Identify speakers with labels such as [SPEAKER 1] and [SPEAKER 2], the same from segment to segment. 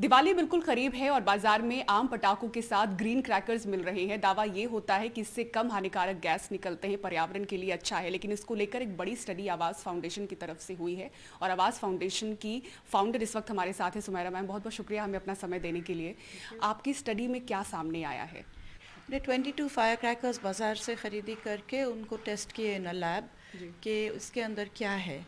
[SPEAKER 1] दिवाली बिल्कुल करीब है और बाजार में आम पटाखों के साथ ग्रीन क्रैकर्स मिल रहे हैं दावा ये होता है कि इससे कम हानिकारक गैस निकलते हैं पर्यावरण के लिए अच्छा है लेकिन इसको लेकर एक बड़ी स्टडी आवाज फाउंडेशन की तरफ से हुई है और आवाज फाउंडेशन की फाउंडर इस वक्त हमारे साथ है सुमैरा मैम बहुत बहुत शुक्रिया हमें अपना समय देने के लिए आपकी स्टडी में क्या सामने आया है ने 22 फायर क्रैकर्स बाज़ार से ख़रीदी करके उनको टेस्ट किए इन लैब कि उसके अंदर
[SPEAKER 2] क्या है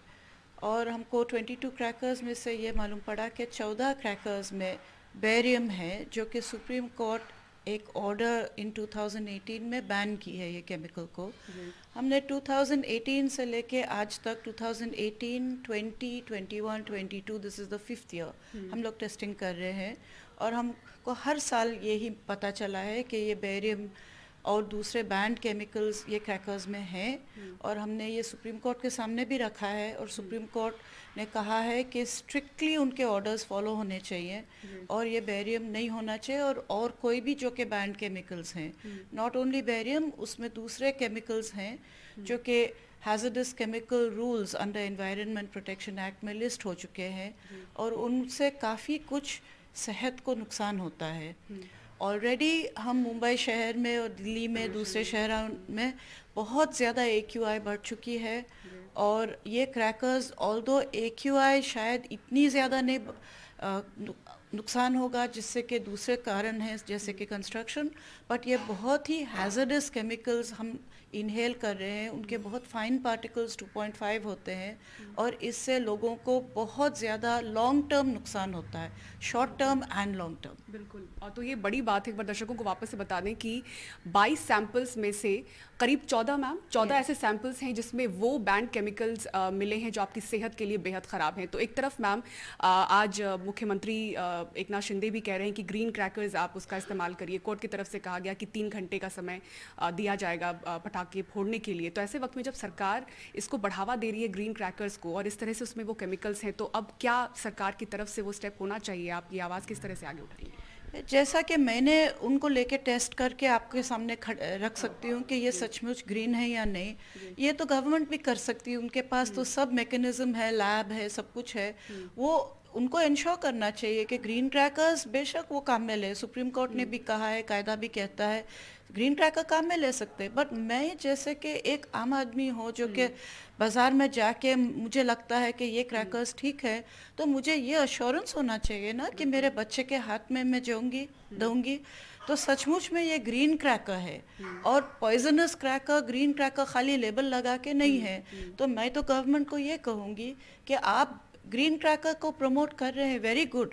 [SPEAKER 2] और हमको 22 क्रैकर्स में से ये मालूम पड़ा कि 14 क्रैकर्स में बेरियम है जो कि सुप्रीम कोर्ट एक ऑर्डर इन 2018 में बैन की है ये केमिकल को हमने 2018 से लेके आज तक 2018, 20, 21, 22 this is the fifth year हम लोग टेस्टिंग कर रहे हैं और हमको हर साल यही पता चला है कि ये बेरियम और दूसरे बैंड केमिकल्स ये क्रैकर्स में हैं हम्म। और हमने ये सुप्रीम कोर्ट के सामने भी रखा है और हम्म। सुप्रीम कोर्ट ने कहा है कि स्ट्रिक्टली उनके ऑर्डर्स फॉलो होने चाहिए हम्म। और ये बैरियम नहीं होना चाहिए और और कोई भी जो कि बैंड केमिकल्स हैं नॉट ओनली बैरियम उसमें दूसरे केमिकल्स हैं जो कि hazardous chemical rules under environment protection act में लिस्ट हो चुके हैं और उनसे काफ़ी कुछ सेहत को नुकसान होता है ऑलरेडी हम मुंबई शहर में और दिल्ली में दूसरे शहरों में बहुत ज़्यादा ए क्यू आई बढ़ चुकी है और ये क्रैकर्स ऑल दो ए क्यू आई शायद इतनी ज़्यादा नहीं नुकसान होगा जिससे कि दूसरे कारण हैं जैसे कि कंस्ट्रक्शन बट ये बहुत ही हैज़र्डस केमिकल्स हम इनहेल कर रहे हैं उनके बहुत फाइन पार्टिकल्स 2.5 होते हैं और इससे लोगों को बहुत ज़्यादा लॉन्ग टर्म नुकसान होता है short
[SPEAKER 1] term and long term बिल्कुल और तो ये बड़ी बात है एक बार दर्शकों को वापस से बता दें कि 22 सैंपल्स में से करीब 14 मैम 14 ऐसे सैंपल्स हैं जिसमें वो बैंड केमिकल्स मिले हैं जो आपकी सेहत के लिए बेहद ख़राब हैं तो एक तरफ मैम आज मुख्यमंत्री एक नाथ शिंदे भी कह रहे हैं कि ग्रीन क्रैकर्स आप उसका इस्तेमाल करिए कोर्ट की तरफ से कहा गया कि तीन घंटे का समय दिया जाएगा पटाखा के फोड़ने के लिए तो ऐसे वक्त में जब सरकार इसको बढ़ावा दे रही है ग्रीन क्रैकर्स को और इस तरह से उसमें वो केमिकल्स हैं तो अब क्या सरकार की तरफ से वो स्टेप होना चाहिए आपकी आवाज़ किस तरह से आगे उठाएंगे जैसा कि मैंने उनको लेके टेस्ट करके आपके सामने
[SPEAKER 2] रख सकती हूँ कि ये सचमुच ग्रीन है या नहीं ये तो गवर्नमेंट भी कर सकती है उनके पास तो हम्म। सब मैकेनिज्म है लैब है सब कुछ है हम्म। वो उनको इंश्योर करना चाहिए कि ग्रीन क्रैकर्स बेशक वो काम में ले सुप्रीम कोर्ट ने भी हम्म। कहा है कायदा भी कहता है ग्रीन क्रैकर काम में ले सकते हैं बट मैं जैसे कि एक आम आदमी हो जो कि हम्म। बाज़ार में जाके मुझे लगता है कि ये क्रैकर्स हम्म। ठीक है तो मुझे ये अश्योरेंस होना चाहिए ना कि मेरे बच्चे के हाथ में मैं जाऊँगी दूँगी तो सचमुच में ये ग्रीन क्रैकर है और पॉइजनस क्रैकर ग्रीन क्रैकर खाली लेबल लगा के नहीं है तो मैं तो गवर्नमेंट को ये कहूँगी कि आप ग्रीन क्रैकर को प्रमोट कर रहे हैं वेरी गुड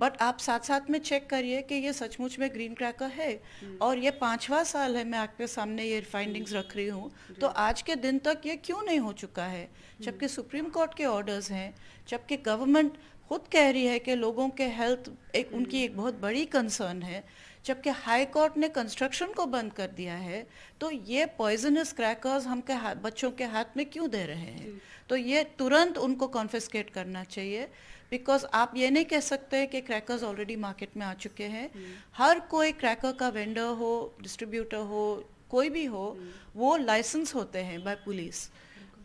[SPEAKER 2] बट आप साथ साथ में चेक करिए कि ये सचमुच में ग्रीन क्रैकर है hmm. और ये पांचवा साल है मैं आपके सामने ये फाइंडिंग्स hmm. रख रही हूँ hmm. तो आज के दिन तक ये क्यों नहीं हो चुका है जबकि सुप्रीम कोर्ट के ऑर्डर्स हैं जबकि गवर्नमेंट खुद कह रही है कि लोगों के हेल्थ एक उनकी एक बहुत बड़ी कंसर्न है जबकि हाई कोर्ट ने कंस्ट्रक्शन को बंद कर दिया है तो ये पॉइजनस क्रैकर्स हम के हाँ, बच्चों के हाथ में क्यों दे रहे हैं तो ये तुरंत उनको कॉन्फिस्केट करना चाहिए बिकॉज आप ये नहीं कह सकते कि क्रैकर्स ऑलरेडी मार्केट में आ चुके हैं हर कोई क्रैकर का वेंडर हो डिस्ट्रीब्यूटर हो कोई भी हो वो लाइसेंस होते हैं बाय पुलिस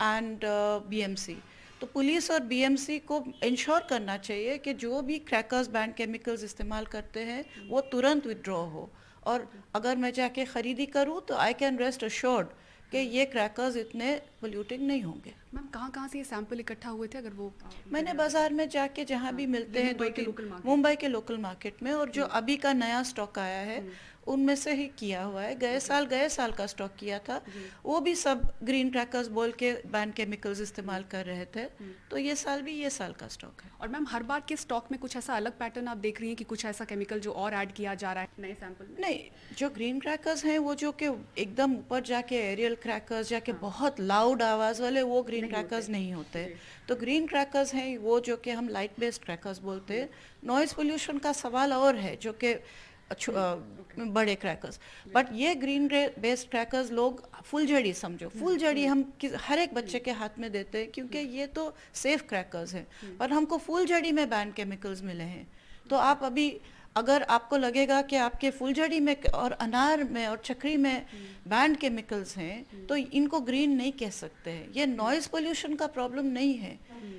[SPEAKER 2] एंड बीएमसी तो पुलिस और बीएमसी को इंश्योर करना चाहिए कि जो भी क्रैकर्स बैंड केमिकल्स इस्तेमाल करते हैं वो तुरंत विदड्रॉ हो और अगर मैं जाके ख़रीदी करूँ तो आई कैन रेस्ट अश्योर्ड कि ये क्रैकर्स इतने पोल्यूटिंग नहीं होंगे
[SPEAKER 1] मैम कहाँ कहाँ से ये सैंपल इकट्ठा हुए थे अगर वो
[SPEAKER 2] मैंने बाजार में जाके जहाँ भी हाँ, मिलते हैं मुंबई के लोकल मार्केट में और जो अभी का नया स्टॉक आया है हम्म। उनमें से ही किया हुआ है गए साल गए साल का स्टॉक किया था वो भी सब ग्रीन क्रैकर्स बोल के बैन केमिकल्स इस्तेमाल कर रहे
[SPEAKER 1] थे तो ये साल भी ये साल का स्टॉक है और मैम हर बार के स्टॉक में कुछ ऐसा अलग पैटर्न आप देख रही हैं कि कुछ ऐसा केमिकल जो और ऐड किया जा रहा है नए सैंपल में नहीं
[SPEAKER 2] जो ग्रीन क्रैकर्स हैं वो जो कि एकदम ऊपर जाके एरियल क्रैकर्स जाके हाँ। बहुत लाउड आवाज़ वाले वो ग्रीन क्रैकर्स नहीं होते तो ग्रीन क्रैकर्स हैं वो जो कि हम लाइट बेस्ड क्रैकर्स बोलते हैं नॉइज़ पोल्यूशन का सवाल और है जो कि बड़े क्रैकर्स बट ये ग्रीन बेस्ड क्रैकर्स लोग फुलझड़ी समझो फुलझड़ी हम हर एक बच्चे के हाथ में देते हैं क्योंकि ये तो सेफ क्रैकर्स हैं और हमको फुलझड़ी में बैन केमिकल्स मिले हैं तो आप अभी अगर आपको लगेगा कि आपके फुलझड़ी में और अनार में और चक्री में बैंड केमिकल्स हैं तो इनको ग्रीन नहीं कह सकते हैं ये नॉइज़ पोल्यूशन का प्रॉब्लम नहीं है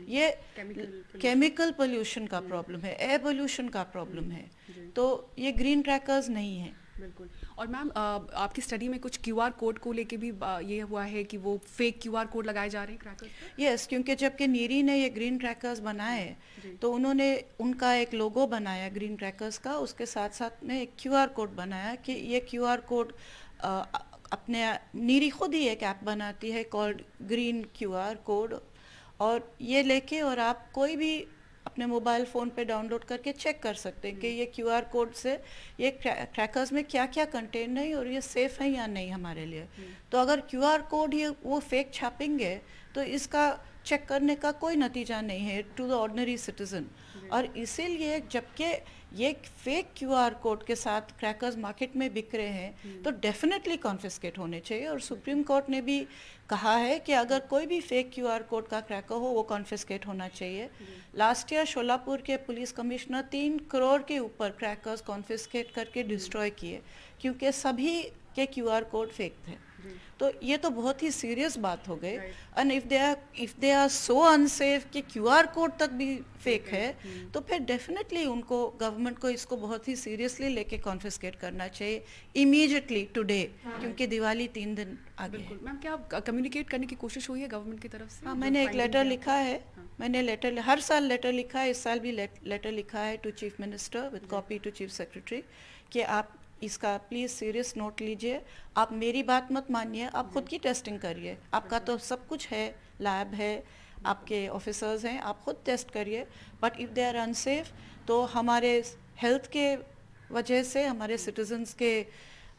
[SPEAKER 1] ये केमिकल
[SPEAKER 2] पोल्यूशन का प्रॉब्लम है एयर पोल्यूशन का प्रॉब्लम है तो ये ग्रीन ट्रैकर्स नहीं है
[SPEAKER 1] बिल्कुल और मैम आपकी स्टडी में कुछ क्यूआर कोड को लेके भी ये हुआ है कि वो फेक क्यूआर कोड लगाए जा रहे हैं क्रैकर्स यस yes, क्योंकि
[SPEAKER 2] जबकि नीरी ने ये ग्रीन क्रैकर्स बनाए तो उन्होंने उनका एक लोगो बनाया ग्रीन क्रैकर्स का उसके साथ साथ में एक क्यूआर कोड बनाया कि ये क्यूआर कोड अपने नीरी खुद ही एक ऐप बनाती है कॉल्ड ग्रीन क्यूआर कोड और ये लेके और आप कोई भी अपने मोबाइल फ़ोन पे डाउनलोड करके चेक कर सकते हैं कि ये क्यूआर कोड से ये क्रैकर्स में क्या क्या कंटेन है और ये सेफ़ है या नहीं हमारे लिए तो अगर क्यूआर कोड ये वो फेक छापेंगे तो इसका चेक करने का कोई नतीजा नहीं है टू द ऑर्डनरी सिटीज़न और इसीलिए जबकि ये फेक क्यूआर कोड के साथ क्रैकर्स मार्केट में बिक रहे हैं हम्म। तो डेफिनेटली कॉन्फिस्केट होने चाहिए और सुप्रीम कोर्ट ने भी कहा है कि अगर कोई भी फेक क्यूआर कोड का क्रैकर हो वो कॉन्फिस्केट होना चाहिए लास्ट ईयर शोलापुर के पुलिस कमिश्नर तीन करोड़ के ऊपर क्रैकर्स कॉन्फिस्केट करके डिस्ट्रॉय हम्म। किए क्योंकि सभी के क्यूआर कोड फेक थे तो ये तो बहुत ही सीरियस बात हो गई and if they are if they are so unsafe कि क्यूआर कोड तक भी फेक है hmm. तो फिर डेफिनेटली उनको गवर्नमेंट को इसको बहुत ही सीरियसली लेके कॉन्फिस्केट करना चाहिए इमीजिएटली टुडे हाँ, क्योंकि
[SPEAKER 1] दिवाली तीन दिन आगे मैम क्या आप कम्युनिकेट करने की कोशिश हुई है गवर्नमेंट की तरफ से हाँ मैंने एक लेटर लिखा
[SPEAKER 2] है हाँ। मैंने लेटर हर साल लेटर लिखा है इस साल भी लेटर लिखा है to chief minister with copy to chief secretary कि आप इसका प्लीज़ सीरियस नोट लीजिए आप मेरी बात मत मानिए आप खुद की टेस्टिंग करिए आपका तो सब कुछ है लैब है आपके ऑफिसर्स हैं आप खुद टेस्ट करिए but if they are unsafe तो हमारे हेल्थ के वजह से हमारे सिटीजन्स के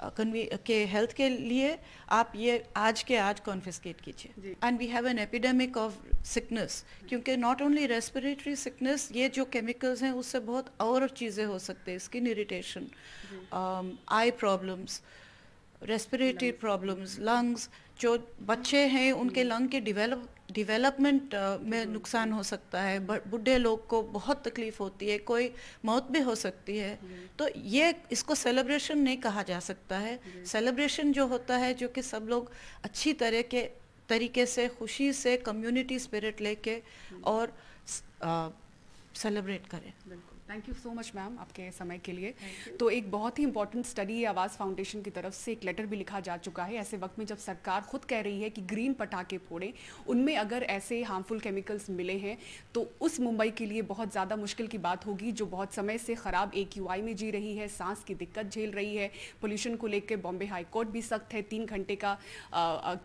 [SPEAKER 2] के हेल्थ के लिए आप ये आज के आज कॉन्फिस्केट कीजिए and we have an epidemic of sickness क्योंकि नॉट ओनली रेस्पिरेटरी सिकनेस ये जो केमिकल्स हैं उससे बहुत और चीज़ें हो सकते हैं skin irritation eye problems respiratory problems lungs जो बच्चे हैं उनके लंग हम्म। के डिवेलप डिवेलपमेंट में हम्म। नुकसान हो सकता है बूढ़े लोग को बहुत तकलीफ होती है कोई मौत भी हो सकती है हम्म। तो ये इसको सेलिब्रेशन नहीं कहा जा सकता है सेलिब्रेशन जो होता है जो कि सब लोग अच्छी तरह के तरीके से खुशी से कम्युनिटी स्पिरिट लेके और सेलिब्रेट करें
[SPEAKER 1] thank you so much ma'am आपके समय के लिए तो एक बहुत ही इंपॉर्टेंट स्टडी आवाज़ फाउंडेशन की तरफ से एक लेटर भी लिखा जा चुका है ऐसे वक्त में जब सरकार खुद कह रही है कि ग्रीन पटाखे फोड़ें उनमें अगर ऐसे हार्मफुल केमिकल्स मिले हैं तो उस मुंबई के लिए बहुत ज़्यादा मुश्किल की बात होगी जो बहुत समय से ख़राब ए में जी रही है सांस की दिक्कत झेल रही है पोल्यूशन को लेकर बॉम्बे हाईकोर्ट भी सख्त है तीन घंटे का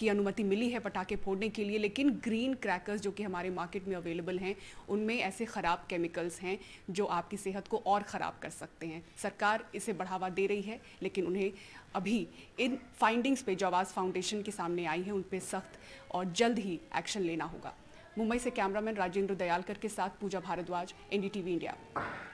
[SPEAKER 1] की अनुमति मिली है पटाखे फोड़ने के लिए लेकिन ग्रीन क्रैकर्स जो कि हमारे मार्केट में अवेलेबल हैं उनमें ऐसे ख़राब केमिकल्स हैं जो आप आपकी सेहत को और ख़राब कर सकते हैं सरकार इसे बढ़ावा दे रही है लेकिन उन्हें अभी इन फाइंडिंग्स पे जो आवाज़ फाउंडेशन के सामने आई है उन पर सख्त और जल्द ही एक्शन लेना होगा मुंबई से कैमरामैन राजेंद्र दयालकर के साथ पूजा भारद्वाज एनडीटीवी इंडिया